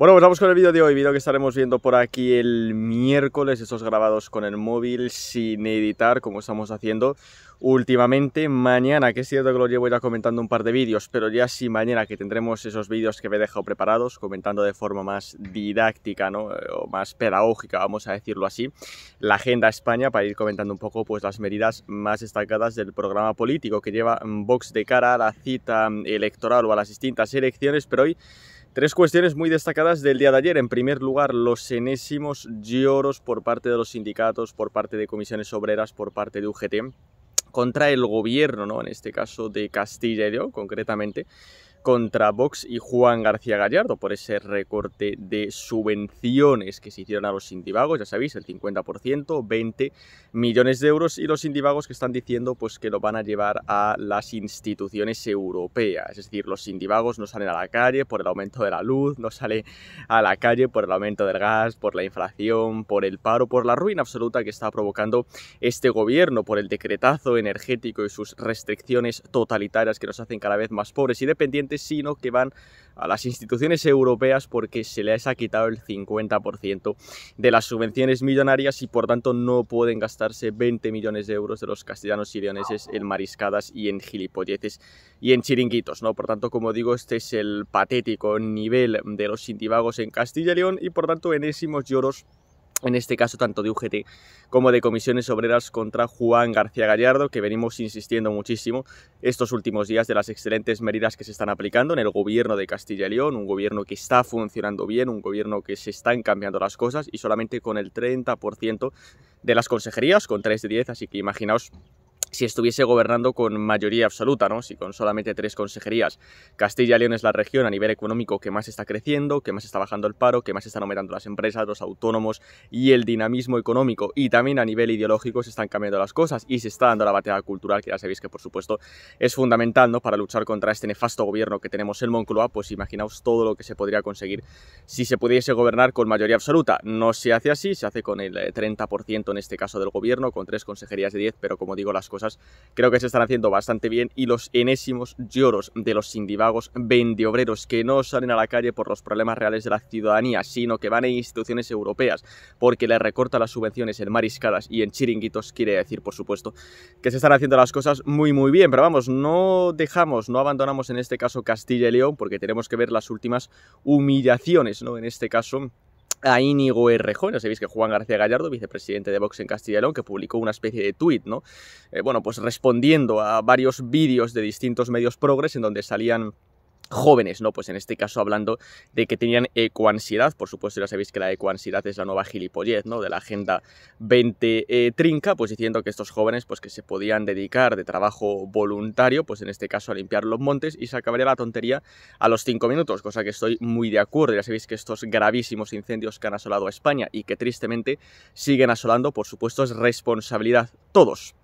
Bueno, pues vamos con el vídeo de hoy, vídeo que estaremos viendo por aquí el miércoles, estos grabados con el móvil sin editar, como estamos haciendo últimamente. Mañana, que es cierto que lo llevo ya comentando un par de vídeos, pero ya sí mañana que tendremos esos vídeos que me he dejado preparados, comentando de forma más didáctica, ¿no? Eh, o más pedagógica, vamos a decirlo así, la Agenda España, para ir comentando un poco pues, las medidas más destacadas del programa político que lleva Vox de cara a la cita electoral o a las distintas elecciones, pero hoy Tres cuestiones muy destacadas del día de ayer. En primer lugar, los enésimos lloros por parte de los sindicatos, por parte de comisiones obreras, por parte de UGT contra el gobierno, ¿no? en este caso de Castilla y León, concretamente, contra Vox y Juan García Gallardo por ese recorte de subvenciones que se hicieron a los sindivagos, ya sabéis, el 50%, 20 millones de euros y los sindivagos que están diciendo pues que lo van a llevar a las instituciones europeas, es decir, los sindivagos no salen a la calle por el aumento de la luz, no salen a la calle por el aumento del gas, por la inflación, por el paro, por la ruina absoluta que está provocando este gobierno, por el decretazo energético y sus restricciones totalitarias que nos hacen cada vez más pobres y dependientes sino que van a las instituciones europeas porque se les ha quitado el 50% de las subvenciones millonarias y por tanto no pueden gastarse 20 millones de euros de los castellanos y leoneses en mariscadas y en gilipolleces y en chiringuitos, ¿no? Por tanto, como digo, este es el patético nivel de los sindivagos en Castilla y León y por tanto enésimos lloros en este caso tanto de UGT como de comisiones obreras contra Juan García Gallardo, que venimos insistiendo muchísimo estos últimos días de las excelentes medidas que se están aplicando en el gobierno de Castilla y León, un gobierno que está funcionando bien, un gobierno que se están cambiando las cosas y solamente con el 30% de las consejerías, con 3 de 10, así que imaginaos si estuviese gobernando con mayoría absoluta, ¿no? Si con solamente tres consejerías. Castilla y León es la región a nivel económico que más está creciendo, que más está bajando el paro, que más están aumentando las empresas, los autónomos y el dinamismo económico. Y también a nivel ideológico se están cambiando las cosas y se está dando la batalla cultural, que ya sabéis que por supuesto es fundamental, ¿no? Para luchar contra este nefasto gobierno que tenemos en Moncloa, pues imaginaos todo lo que se podría conseguir si se pudiese gobernar con mayoría absoluta. No se hace así, se hace con el 30% eh, en este caso del gobierno, con tres consejerías de 10, pero como digo, las cosas creo que se están haciendo bastante bien y los enésimos lloros de los sindivagos vendeobreros que no salen a la calle por los problemas reales de la ciudadanía, sino que van a instituciones europeas porque les recorta las subvenciones en mariscadas y en chiringuitos, quiere decir, por supuesto, que se están haciendo las cosas muy muy bien, pero vamos, no dejamos, no abandonamos en este caso Castilla y León porque tenemos que ver las últimas humillaciones, ¿no? En este caso a Íñigo Errejón, ya sabéis que Juan García Gallardo, vicepresidente de Vox en Castilla y León, que publicó una especie de tuit, ¿no? Eh, bueno, pues respondiendo a varios vídeos de distintos medios progres en donde salían jóvenes, ¿no? Pues en este caso hablando de que tenían ecoansiedad, por supuesto ya sabéis que la ecoansiedad es la nueva gilipollez, ¿no? De la Agenda 20 eh, Trinca, pues diciendo que estos jóvenes pues que se podían dedicar de trabajo voluntario, pues en este caso a limpiar los montes y se acabaría la tontería a los cinco minutos, cosa que estoy muy de acuerdo, ya sabéis que estos gravísimos incendios que han asolado a España y que tristemente siguen asolando, por supuesto es responsabilidad todos,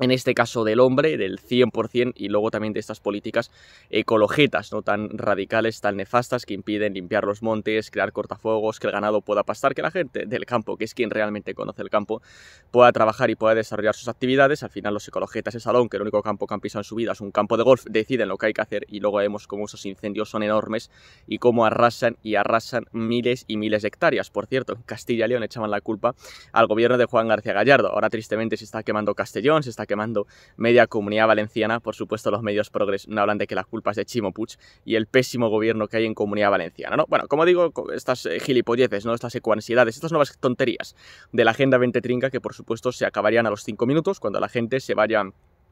en este caso del hombre, del 100%, y luego también de estas políticas ecologetas, no tan radicales, tan nefastas, que impiden limpiar los montes, crear cortafuegos, que el ganado pueda pastar, que la gente del campo, que es quien realmente conoce el campo, pueda trabajar y pueda desarrollar sus actividades. Al final los ecologetas de salón, que el único campo que han pisado en su vida es un campo de golf, deciden lo que hay que hacer y luego vemos cómo esos incendios son enormes y cómo arrasan y arrasan miles y miles de hectáreas. Por cierto, en Castilla y León echaban la culpa al gobierno de Juan García Gallardo. Ahora tristemente se está quemando Castellón, se está quemando media comunidad valenciana. Por supuesto, los medios progres no hablan de que las culpas de Chimo Puig y el pésimo gobierno que hay en comunidad valenciana, ¿no? Bueno, como digo, estas eh, gilipolleces, ¿no? Estas ecuansiedades, estas nuevas tonterías de la Agenda 2030 que, por supuesto, se acabarían a los cinco minutos cuando la gente se vaya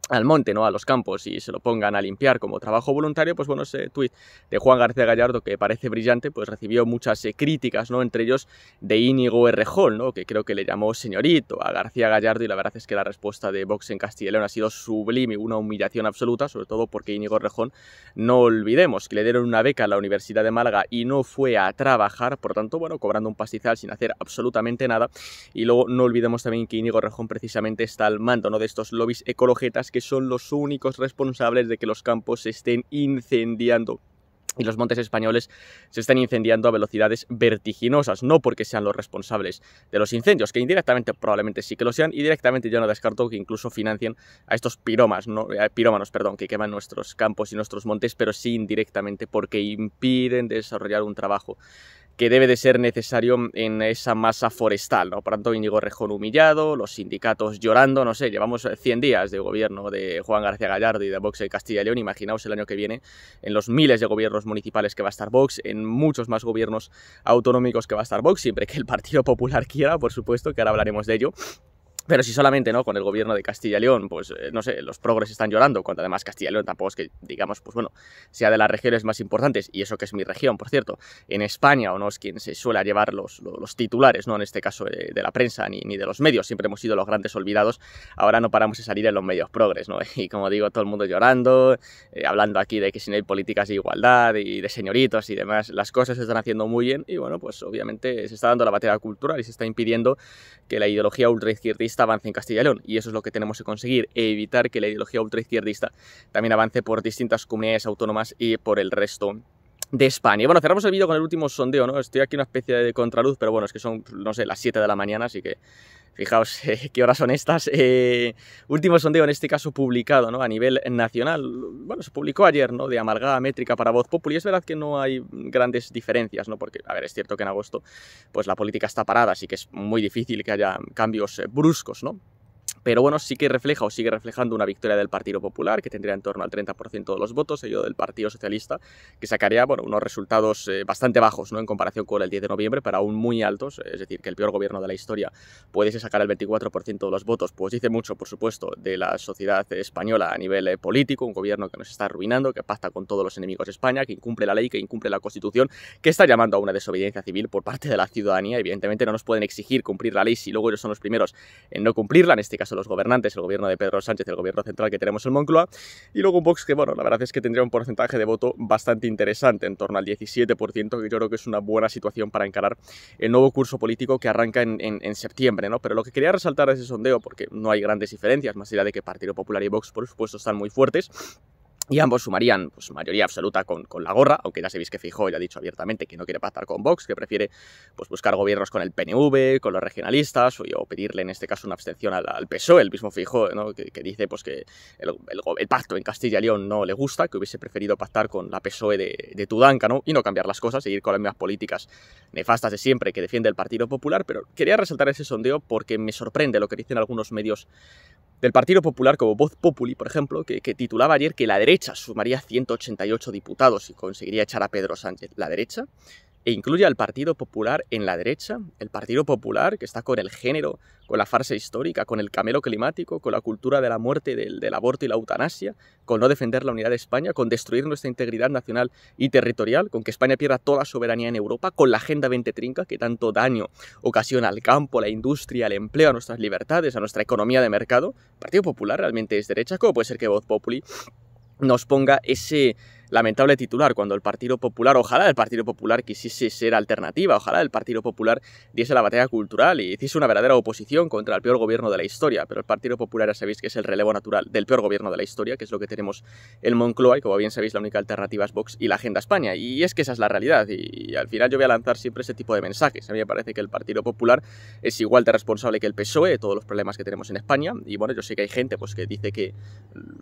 al monte, ¿no? a los campos y se lo pongan a limpiar como trabajo voluntario, pues bueno, ese tuit de Juan García Gallardo, que parece brillante, pues recibió muchas eh, críticas, ¿no? entre ellos de Íñigo Errejón, ¿no? que creo que le llamó señorito a García Gallardo y la verdad es que la respuesta de Vox en Castilla y León ha sido sublime, una humillación absoluta, sobre todo porque Íñigo Errejón, no olvidemos que le dieron una beca a la Universidad de Málaga y no fue a trabajar, por tanto, bueno, cobrando un pastizal sin hacer absolutamente nada y luego no olvidemos también que Íñigo Errejón precisamente está al mando ¿no? de estos lobbies ecologetas que son los únicos responsables de que los campos se estén incendiando y los montes españoles se están incendiando a velocidades vertiginosas, no porque sean los responsables de los incendios, que indirectamente probablemente sí que lo sean, y directamente yo no descarto que incluso financien a estos piromas, no, eh, pirómanos perdón, que queman nuestros campos y nuestros montes, pero sí indirectamente porque impiden desarrollar un trabajo que debe de ser necesario en esa masa forestal, ¿no? Por tanto, Íñigo Rejón humillado, los sindicatos llorando, no sé, llevamos 100 días de gobierno de Juan García Gallardo y de Vox en Castilla y León, imaginaos el año que viene en los miles de gobiernos municipales que va a estar Vox, en muchos más gobiernos autonómicos que va a estar Vox, siempre que el Partido Popular quiera, por supuesto, que ahora hablaremos de ello, pero si solamente, ¿no? Con el gobierno de Castilla y León, pues eh, no sé, los progres están llorando, cuando además Castilla y León tampoco es que, digamos, pues bueno, sea de las regiones más importantes, y eso que es mi región, por cierto, en España o no es quien se suele llevar los, los, titulares, ¿no? En este caso eh, de la prensa ni, ni, de los medios, siempre hemos sido los grandes olvidados, ahora no paramos de salir en los medios progres, ¿no? Y como digo, todo el mundo llorando, eh, hablando aquí de que si no hay políticas de igualdad y de señoritos y demás, las cosas se están haciendo muy bien, y bueno, pues obviamente se está dando la batalla cultural y se está impidiendo que la ideología ultraizquierdista avance en Castilla y León. Y eso es lo que tenemos que conseguir, evitar que la ideología ultraizquierdista también avance por distintas comunidades autónomas y por el resto de España. bueno, cerramos el vídeo con el último sondeo, ¿no? Estoy aquí en una especie de contraluz, pero bueno, es que son, no sé, las 7 de la mañana, así que Fijaos eh, qué horas son estas. Eh, último sondeo, en este caso publicado ¿no? a nivel nacional. Bueno, se publicó ayer, ¿no? De amargada métrica para Voz y Es verdad que no hay grandes diferencias, ¿no? Porque, a ver, es cierto que en agosto pues la política está parada, así que es muy difícil que haya cambios eh, bruscos, ¿no? pero bueno, sí que refleja o sigue reflejando una victoria del Partido Popular, que tendría en torno al 30% de los votos, y del Partido Socialista, que sacaría bueno, unos resultados eh, bastante bajos ¿no? en comparación con el 10 de noviembre, pero aún muy altos, es decir, que el peor gobierno de la historia puede sacar el 24% de los votos, pues dice mucho, por supuesto, de la sociedad española a nivel eh, político, un gobierno que nos está arruinando, que pacta con todos los enemigos de España, que incumple la ley, que incumple la Constitución, que está llamando a una desobediencia civil por parte de la ciudadanía, evidentemente no nos pueden exigir cumplir la ley si luego ellos son los primeros en no cumplirla, en este caso los gobernantes, el gobierno de Pedro Sánchez, el gobierno central que tenemos en Moncloa, y luego un Vox que, bueno, la verdad es que tendría un porcentaje de voto bastante interesante, en torno al 17%, que yo creo que es una buena situación para encarar el nuevo curso político que arranca en, en septiembre, ¿no? Pero lo que quería resaltar de ese sondeo, porque no hay grandes diferencias, más allá de que Partido Popular y Vox, por supuesto, están muy fuertes, y ambos sumarían pues, mayoría absoluta con, la gorra, aunque ya sabéis que Fijó ya ha dicho abiertamente que no quiere pactar con Vox, que prefiere pues, buscar gobiernos con el PNV, con los regionalistas, o, pedirle en este caso una abstención al, PSOE, el mismo Fijó, que, dice pues, que el, pacto en Castilla y León no le gusta, que hubiese preferido pactar con la PSOE de, de Tudanca ¿no? y no cambiar las cosas, seguir con las mismas políticas nefastas de siempre que defiende el Partido Popular, pero quería resaltar ese sondeo porque me sorprende lo que dicen algunos medios del Partido Popular como Voz Populi, por ejemplo, que, titulaba ayer que la derecha sumaría 188 diputados y conseguiría echar a Pedro Sánchez. La derecha, e incluye al Partido Popular en la derecha, el Partido Popular que está con el género, con la farsa histórica, con el camelo climático, con la cultura de la muerte, del, aborto y la eutanasia, con no defender la unidad de España, con destruir nuestra integridad nacional y territorial, con que España pierda toda soberanía en Europa, con la Agenda 2030 que tanto daño ocasiona al campo, a la industria, al empleo, a nuestras libertades, a nuestra economía de mercado. El Partido Popular realmente es derecha, ¿cómo puede ser que Voz Populi nos ponga ese lamentable titular, cuando el Partido Popular, ojalá el Partido Popular quisiese ser alternativa, ojalá el Partido Popular diese la batalla cultural y hiciese una verdadera oposición contra el peor gobierno de la historia, pero el Partido Popular ya sabéis que es el relevo natural del peor gobierno de la historia, que es lo que tenemos en Moncloa y como bien sabéis la única alternativa es Vox y la Agenda España, y es que esa es la realidad y, al final yo voy a lanzar siempre ese tipo de mensajes, a mí me parece que el Partido Popular es igual de responsable que el PSOE de todos los problemas que tenemos en España, y bueno, yo sé que hay gente pues que dice que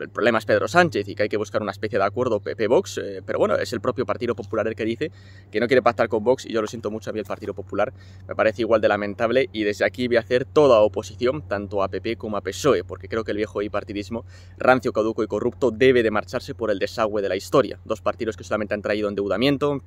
el problema es Pedro Sánchez y que hay que buscar una especie de acuerdo PP eh, pero bueno, es el propio Partido Popular el que dice que no quiere pactar con Vox y yo lo siento mucho a mí el Partido Popular, me parece igual de lamentable y desde aquí voy a hacer toda oposición, tanto a PP como a PSOE, porque creo que el viejo bipartidismo rancio, caduco y corrupto debe de marcharse por el desagüe de la historia. Dos partidos que solamente han traído endeudamiento,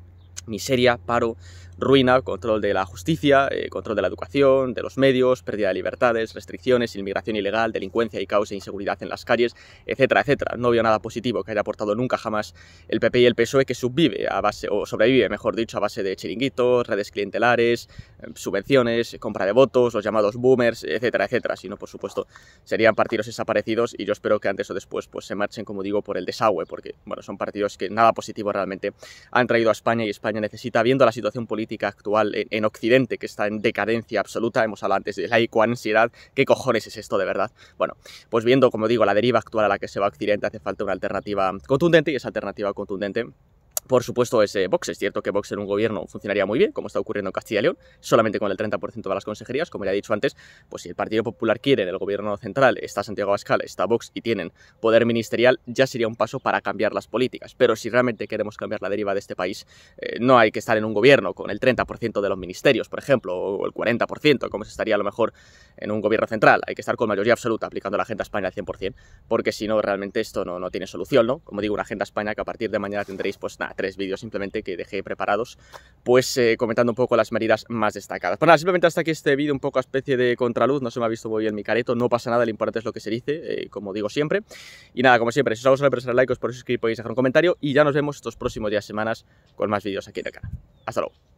miseria, paro, ruina, control de la justicia, eh, control de la educación, de los medios, pérdida de libertades, restricciones, inmigración ilegal, delincuencia y caos e inseguridad en las calles, etcétera, etcétera. No veo nada positivo que haya aportado nunca jamás el PP y el PSOE que subvive a base, o sobrevive, mejor dicho, a base de chiringuitos, redes clientelares, em, subvenciones, compra de votos, los llamados boomers, etcétera, etcétera. sino por supuesto, serían partidos desaparecidos y yo espero que antes o después pues, se marchen, como digo, por el desagüe, porque bueno, son partidos que nada positivo realmente han traído a España y España necesita, viendo la situación política actual en, Occidente, que está en decadencia absoluta, hemos hablado antes de la ansiedad, ¿qué cojones es esto de verdad? Bueno, pues viendo, como digo, la deriva actual a la que se va Occidente, hace falta una alternativa contundente y esa alternativa contundente por supuesto, es Vox. Es cierto que Vox en un gobierno funcionaría muy bien, como está ocurriendo en Castilla y León, solamente con el 30% de las consejerías. Como ya he dicho antes, pues si el Partido Popular quiere en el gobierno central, está Santiago Abascal, está Vox y tienen poder ministerial, ya sería un paso para cambiar las políticas. Pero si realmente queremos cambiar la deriva de este país, eh, no hay que estar en un gobierno con el 30% de los ministerios, por ejemplo, o el 40%, como se estaría a lo mejor en un gobierno central. Hay que estar con mayoría absoluta aplicando la Agenda España al 100%, porque si no, realmente esto no, no tiene solución, ¿no? Como digo, una Agenda España que a partir de mañana tendréis, pues nada, tres vídeos simplemente que dejé preparados, pues eh, comentando un poco las medidas más destacadas. Bueno, pues simplemente hasta aquí este vídeo, un poco a especie de contraluz, no se me ha visto muy bien mi careto, no pasa nada, lo importante es lo que se dice, eh, como digo siempre. Y nada, como siempre, si os ha gustado, presionar like, os podéis suscribir, podéis dejar un comentario y ya nos vemos estos próximos días, semanas, con más vídeos aquí en el Hasta luego.